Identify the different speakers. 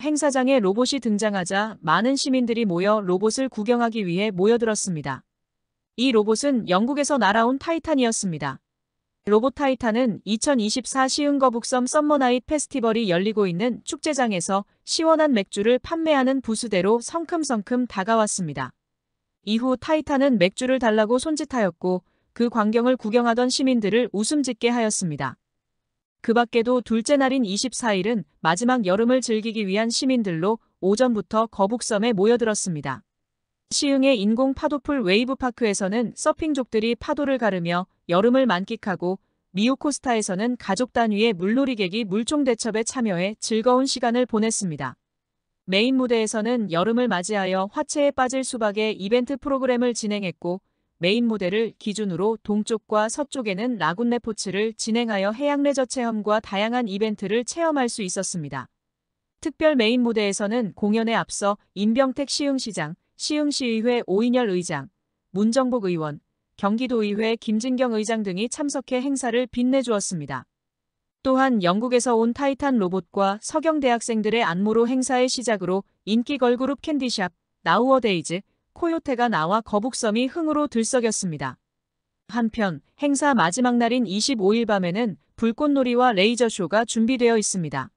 Speaker 1: 행사장에 로봇이 등장하자 많은 시민들이 모여 로봇을 구경하기 위해 모여들었습니다. 이 로봇은 영국에서 날아온 타이탄이었습니다. 로봇 타이탄은 2024 시흥거북섬 썸머나잇 페스티벌이 열리고 있는 축제장에서 시원한 맥주를 판매하는 부수대로 성큼성큼 다가왔습니다. 이후 타이탄은 맥주를 달라고 손짓하였고 그 광경을 구경하던 시민들을 웃음 짓게 하였습니다. 그 밖에도 둘째 날인 24일은 마지막 여름을 즐기기 위한 시민들로 오전부터 거북섬에 모여들었습니다. 시흥의 인공 파도풀 웨이브파크에서는 서핑족들이 파도를 가르며 여름을 만끽하고 미우코스타에서는 가족 단위의 물놀이객이 물총대첩에 참여해 즐거운 시간을 보냈습니다. 메인 무대에서는 여름을 맞이하여 화채에 빠질 수박의 이벤트 프로그램을 진행했고 메인 모델을 기준으로 동쪽과 서쪽에는 라군네 포츠를 진행하여 해양 레저 체험과 다양한 이벤트를 체험할 수 있었습니다. 특별 메인 무대에서는 공연에 앞서 임병택 시흥시장, 시흥시의회 오인열 의장, 문정복 의원, 경기도의회 김진경 의장 등이 참석해 행사를 빛내주었습니다. 또한 영국에서 온 타이탄 로봇과 서경대학생들의 안무로 행사의 시작으로 인기 걸그룹 캔디샵, 나우어데이즈, 코요태가 나와 거북섬이 흥으로 들썩였습니다. 한편 행사 마지막 날인 25일 밤에는 불꽃놀이와 레이저쇼가 준비되어 있습니다.